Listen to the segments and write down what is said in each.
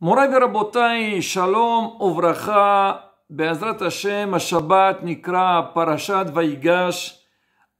מוריי ורבותיי, שלום וברכה, בעזרת השם השבת נקרא פרשת ויגש,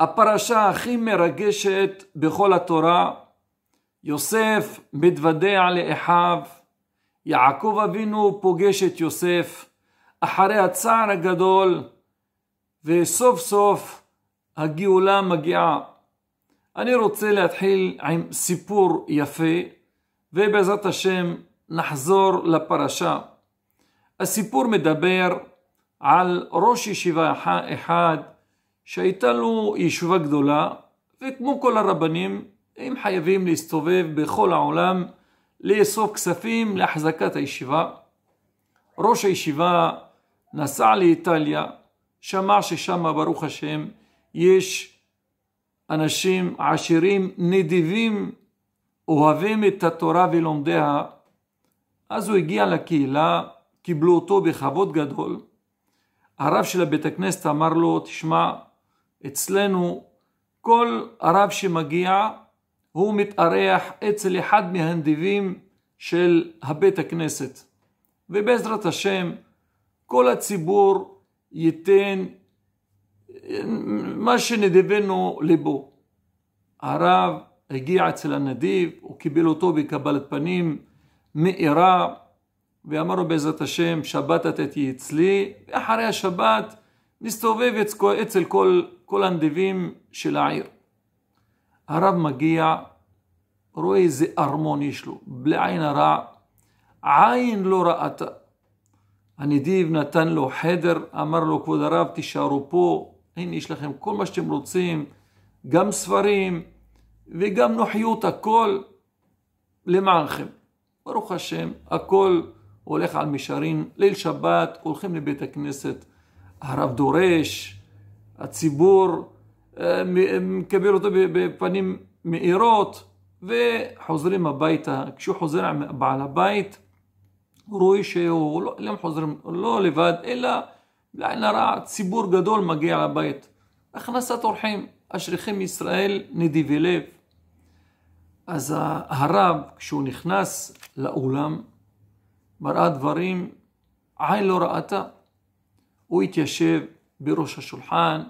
הפרשה הכי מרגשת בכל התורה. יוסף מתוודע לאחיו, יעקב אבינו פוגש את יוסף אחרי הצער הגדול, וסוף סוף הגאולה מגיעה. אני רוצה להתחיל עם סיפור יפה, ובעזרת השם נחזור לפרשה. הסיפור מדבר על ראש ישיבה אחד שהייתה לו ישיבה גדולה, וכמו כל הרבנים, הם חייבים להסתובב בכל העולם לאסוף כספים להחזקת הישיבה. ראש הישיבה נסע לאיטליה, שמע ששם ברוך השם יש אנשים עשירים נדיבים אוהבים את התורה ולומדיה אז הוא הגיע לקהילה, קיבלו אותו בכבוד גדול. הרב של הבית הכנסת אמר לו, תשמע, אצלנו כל הרב שמגיע הוא מתארח אצל אחד מהנדיבים של הבית הכנסת. ובעזרת השם כל הציבור ייתן מה שנדיבנו ליבו. הרב הגיע אצל הנדיב, הוא קיבל אותו בקבלת פנים, מאירה, ואמרנו בעזרת השם, שבת אתה תהיה אצלי, ואחרי השבת נסתובב אצל כל, כל הנדיבים של העיר. הרב מגיע, רואה איזה ארמון יש לו, בלי עין הרע, עין לא ראתה. הנדיב נתן לו חדר, אמר לו, כבוד הרב, תישארו פה, הנה יש לכם כל מה שאתם רוצים, גם ספרים וגם נוחיות, הכל למענכם. ברוך השם, הכל הולך על מישרין, ליל שבת, הולכים לבית הכנסת, הרב דורש, הציבור אה, מקבל אותו בפנים מאירות, וחוזרים הביתה. כשהוא חוזר עם בעל הבית, הוא רואה שהוא לא, לא חוזרים, לא לבד, אלא לעין הרע, ציבור גדול מגיע לבית. הכנסת אורחים, אשריכם ישראל נדיבי לב. אז הרב, כשהוא נכנס לאולם, מראה דברים עין לא ראתה. הוא התיישב בראש השולחן,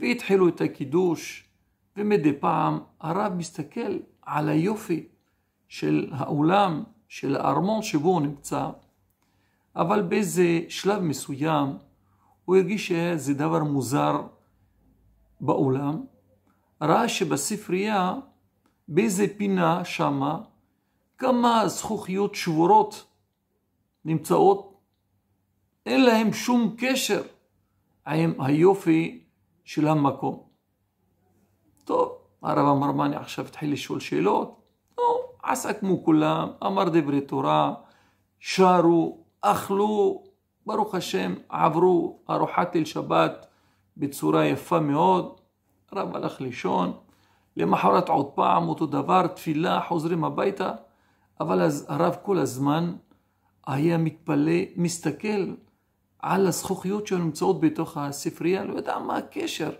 והתחילו את הקידוש, ומדי פעם הרב מסתכל על היופי של האולם, של הארמון שבו הוא נמצא, אבל באיזה שלב מסוים הוא הרגיש שזה דבר מוזר באולם, ראה שבספרייה באיזה פינה שמה כמה זכוכיות שבורות נמצאות, אין להם שום קשר עם היופי של המקום. טוב, הרב אמרמני עכשיו התחיל לשאול שאלות, הוא עשה כמו כולם, אמר דברי תורה, שרו, אכלו, ברוך השם, עברו ארוחת אל שבת בצורה יפה מאוד, הרב הלך לישון, למחרת עוד פעם אותו דבר, תפילה, חוזרים הביתה, אבל אז הרב כל הזמן היה מתפלא, מסתכל על הזכוכיות שנמצאות בתוך הספרייה, לא יודע מה הקשר.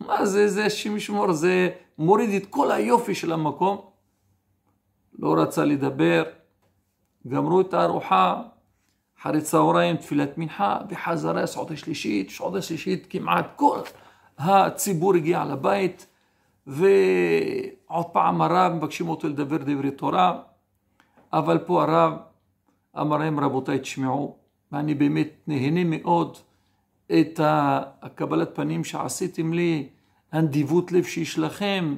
מה זה, זה השם ישמור, זה מוריד את כל היופי של המקום. לא רצה לדבר, גמרו את הארוחה, אחרי צהריים תפילת מנחה, וחזרה שעות השלישית, שעות השלישית כמעט כל הציבור הגיע לבית. ועוד פעם הרב, מבקשים אותו לדבר דברי תורה, אבל פה הרב אמר להם, רבותיי, תשמעו, ואני באמת נהנה מאוד את הקבלת פנים שעשיתם לי, הנדיבות לב שיש לכם,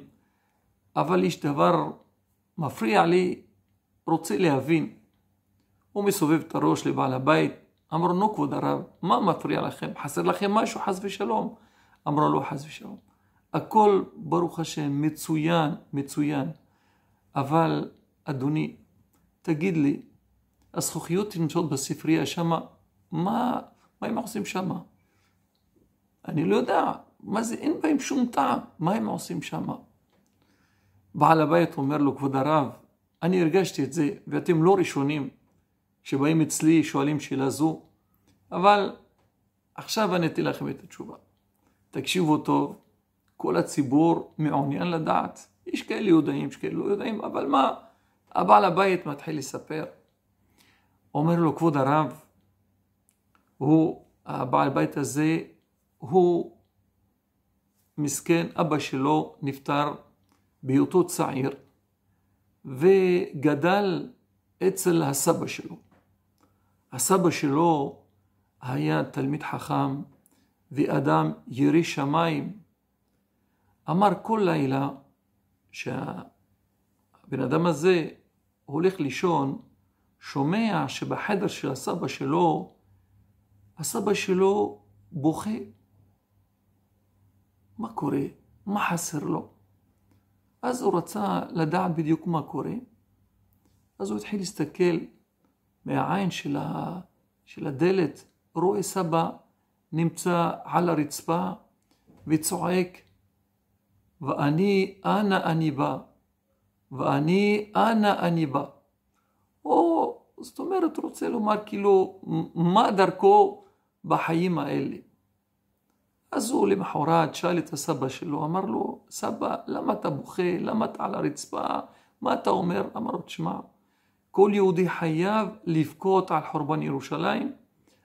אבל יש דבר מפריע לי, רוצה להבין. הוא מסובב את הראש לבעל הבית, אמר נו כבוד הרב, מה מפריע לכם? חסר לכם משהו, חס ושלום. אמרו לו, חס ושלום. הכל, ברוך השם, מצוין, מצוין. אבל, אדוני, תגיד לי, הזכוכיות נמצאות בספרייה שמה, מה, מה הם עושים שמה? אני לא יודע, מה זה, אין בהם שום טעם, מה הם עושים שמה? בעל הבית אומר לו, כבוד הרב, אני הרגשתי את זה, ואתם לא ראשונים שבאים אצלי, שואלים שאלה זו, אבל עכשיו אני אתן לכם את התשובה. תקשיבו טוב, כל הציבור מעוניין לדעת. יש כאלה יודעים, יש כאלה לא יודעים, אבל מה? הבעל הבית מתחיל לספר. אומר לו, כבוד הרב, הוא, הבעל בית הזה, הוא מסכן, אבא שלו נפטר בהיותו צעיר, וגדל אצל הסבא שלו. הסבא שלו היה תלמיד חכם ואדם ירא שמיים, אמר כל לילה שהבן אדם הזה הולך לישון, שומע שבחדר של הסבא שלו, הסבא שלו בוכה. מה קורה? מה חסר לו? אז הוא רצה לדעת בדיוק מה קורה, אז הוא התחיל להסתכל מהעין של, ה... של הדלת, רואה סבא נמצא על הרצפה וצועק, ואני אנה אני בא, ואני אנה אני בא. או, זאת אומרת, רוצה לומר כאילו, מה דרכו בחיים האלה. אז הוא למחרת שאל את הסבא שלו, אמר לו, סבא, למה אתה בוכה? למה אתה על הרצפה? מה אתה אומר? אמר לו, תשמע, כל יהודי חייב לבכות על חורבן ירושלים,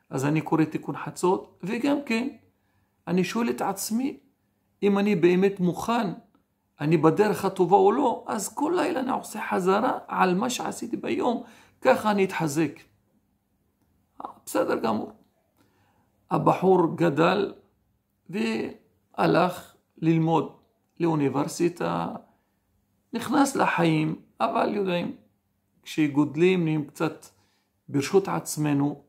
אז אני קורא תיקון חצות, וגם כן, אני שואל את עצמי, אם אני באמת מוכן, אני בדרך הטובה או לא, אז כל לילה אני עושה חזרה על מה שעשיתי ביום, ככה אני אתחזק. אה, בסדר גמור. הבחור גדל והלך ללמוד לאוניברסיטה, נכנס לחיים, אבל יודעים, כשגודלים נהיים קצת ברשות עצמנו,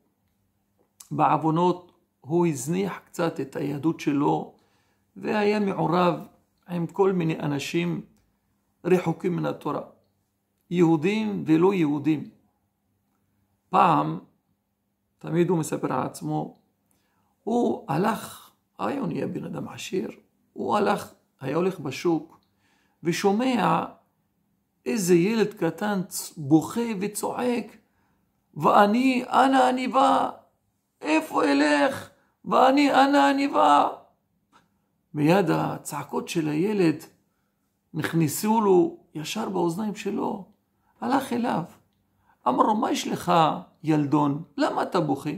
בעוונות הוא הזניח קצת את היהדות שלו, והיה מעורב עם כל מיני אנשים רחוקים מן התורה, יהודים ולא יהודים. פעם, תמיד הוא מספר על עצמו, הוא הלך, היום נהיה בן אדם עשיר, הוא הלך, היה הולך בשוק ושומע איזה ילד קטן בוכה וצועק, ואני, אנה אני בא, איפה אלך, ואני, אנה אני בא. מיד הצעקות של הילד נכנסו לו ישר באוזניים שלו, הלך אליו. אמר לו, מה יש לך, ילדון? למה אתה בוכה?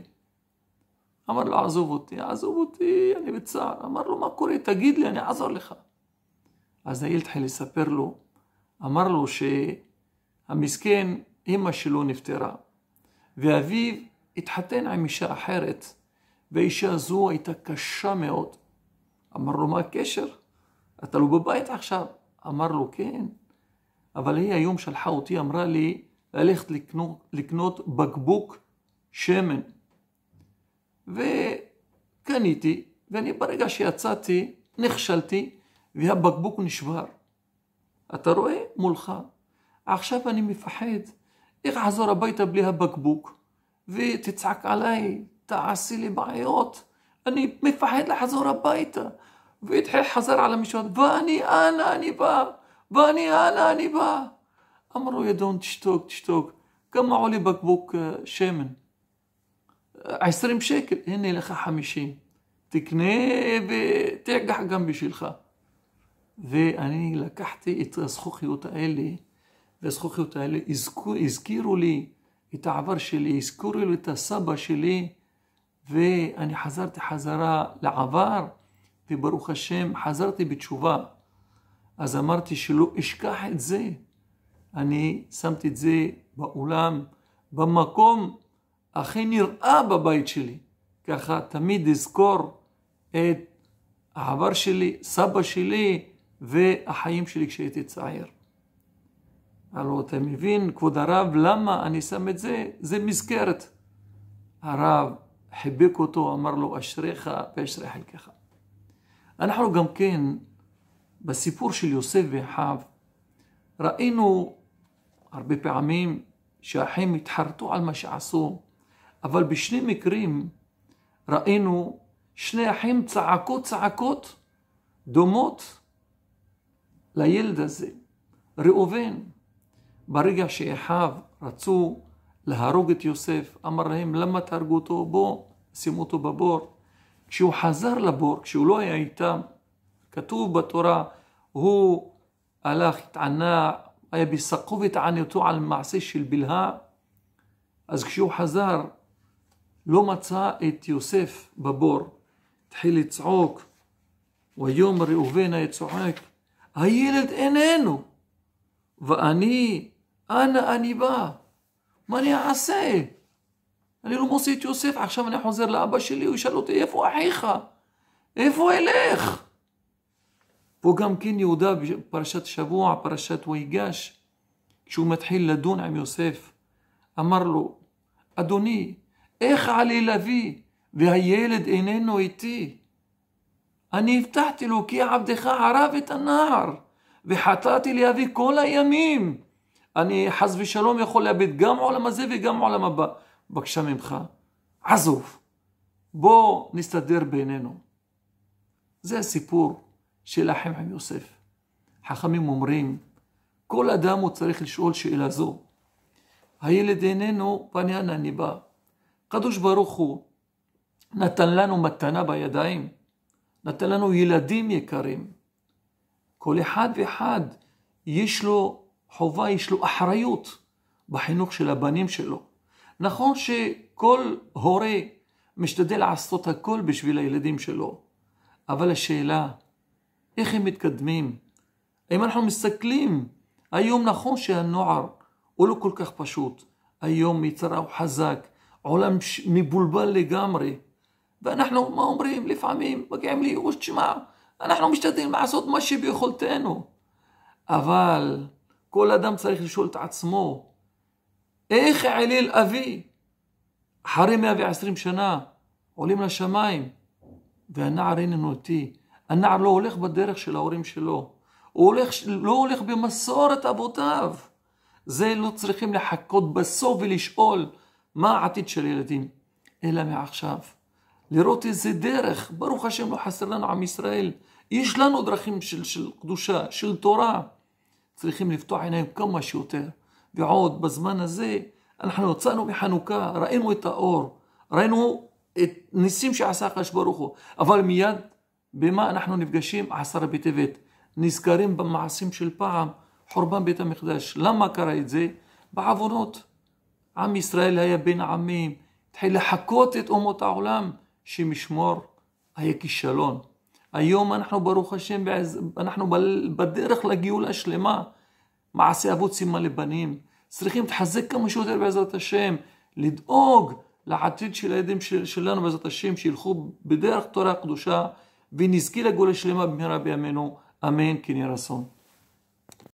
אמר לו, עזוב אותי, עזוב אותי, אני בצער. אמר לו, מה קורה? תגיד לי, אני אעזור לך. אז הילד התחיל לספר לו, אמר לו שהמסכן, אמא שלו נפטרה, ואביו התחתן עם אישה אחרת, והאישה הזו הייתה קשה מאוד. אמר לו, מה הקשר? אתה לא בבית עכשיו. אמר לו, כן. אבל היא היום שלחה אותי, אמרה לי, ללכת לקנות, לקנות בקבוק שמן. וקניתי, ואני ברגע שיצאתי, נכשלתי, והבקבוק נשבר. אתה רואה? מולך. עכשיו אני מפחד. איך אחזור הביתה בלי הבקבוק? ותצעק עליי, תעשי לי בעיות. اني مفحيت لحظة وربيتها بقيت حيل حزر على مشوار فاني انا اني با فاني انا اني با امروا يدهم تشتوك تشتوك جمعوا لي بكبوك آه، شامن آه، عشرين شيكل هني لخا حمشين تكنيبي تقح جنبي شيلخا ואני לקחתי את הזכוכיות האלה, והזכוכיות האלה הזכירו לי את העבר שלי, הזכירו לי את הסבא שלי, ואני חזרתי חזרה לעבר, וברוך השם חזרתי בתשובה. אז אמרתי שלא אשכח את זה. אני שמתי את זה באולם, במקום הכי נראה בבית שלי. ככה תמיד אזכור את העבר שלי, סבא שלי והחיים שלי כשהייתי צעיר. הלוא אתה מבין, כבוד הרב, למה אני שם את זה? זה מזכרת. הרב חיבק אותו, אמר לו, אשריך ואשרי חלקך. אנחנו גם כן, בסיפור של יוסף ואחיו, ראינו הרבה פעמים שהאחים התחרטו על מה שעשו, אבל בשני מקרים ראינו שני אחים צעקות צעקות דומות לילד הזה, ראובן. ברגע שאחיו רצו להרוג את יוסף, אמר להם, למה תהרגו אותו? בוא, שימו אותו בבור. כשהוא חזר לבור, כשהוא לא היה איתם, כתוב בתורה, הוא הלך, התענה, היה בסחובת עניותו על מעשה של בלהה. אז כשהוא חזר, לא מצא את יוסף בבור. התחיל לצעוק, ויום ראובן היה צועק, הילד איננו, ואני, אנה אני בא, מה אני אעשה? אני לא מוציא את יוסף, עכשיו אני חוזר לאבא שלי, הוא ישאל אותי, איפה אחיך? איפה אלך? פה גם כן יהודה פרשת שבוע, פרשת ויגש, כשהוא מתחיל לדון עם יוסף, אמר לו, אדוני, איך עלי לוי והילד איננו איתי? אני הבטחתי לו כי עבדך ערב את הנער, וחטאתי לאבי כל הימים. אני חס ושלום יכול לאבד גם עולם הזה וגם עולם הבא. בקשה ממך, עזוב, בוא נסתדר בינינו. זה הסיפור של אחים עם יוסף. חכמים אומרים, כל אדם הוא צריך לשאול שאלה זו. הילד איננו ואניין אני קדוש ברוך הוא נתן לנו מתנה בידיים, נתן לנו ילדים יקרים. כל אחד ואחד יש לו חובה, יש לו אחריות בחינוך של הבנים שלו. נכון שכל הורה משתדל לעשות הכל בשביל הילדים שלו, אבל השאלה, איך הם מתקדמים? אם אנחנו מסתכלים, היום נכון שהנוער הוא לא כל כך פשוט, היום יצרה הוא חזק, עולם מבולבל לגמרי, ואנחנו מה אומרים? לפעמים מגיעים לייאוש, תשמע, אנחנו משתדלים לעשות מה שביכולתנו, אבל כל אדם צריך לשאול את עצמו, איך העליל אבי? אחרי 120 שנה עולים לשמיים, והנער איננו אותי. הנער לא הולך בדרך של ההורים שלו, הוא הולך, לא הולך במסורת אבותיו. זה לא צריכים לחכות בסוף ולשאול מה העתיד של ילדים, אלא מעכשיו. לראות איזה דרך, ברוך השם לא חסר לנו עם ישראל. יש לנו דרכים של, של קדושה, של תורה. צריכים לפתוח עיניים כמה שיותר. בעוד בזמן הזה אנחנו יצאנו מחנוכה, ראינו את האור, ראינו את ניסים שעשה הקדוש ברוך הוא, אבל מיד במה אנחנו נפגשים? עשרה בטבת. נזכרים במעשים של פעם, חורבן בית המקדש. למה קרה את זה? בעוונות. עם ישראל היה בין העמים, התחיל לחקות את אומות העולם, שמשמור היה כישלון. היום אנחנו ברוך השם, אנחנו בדרך לגאולה שלמה. מעשה אבות סימן לבנים. צריכים להתחזק כמה שיותר בעזרת השם, לדאוג לעתיד של הילדים של, שלנו בעזרת השם, שילכו בדרך תורה הקדושה, ונזכה לגאולה שלמה במהרה בימינו, אמן, כנראה כן אסון.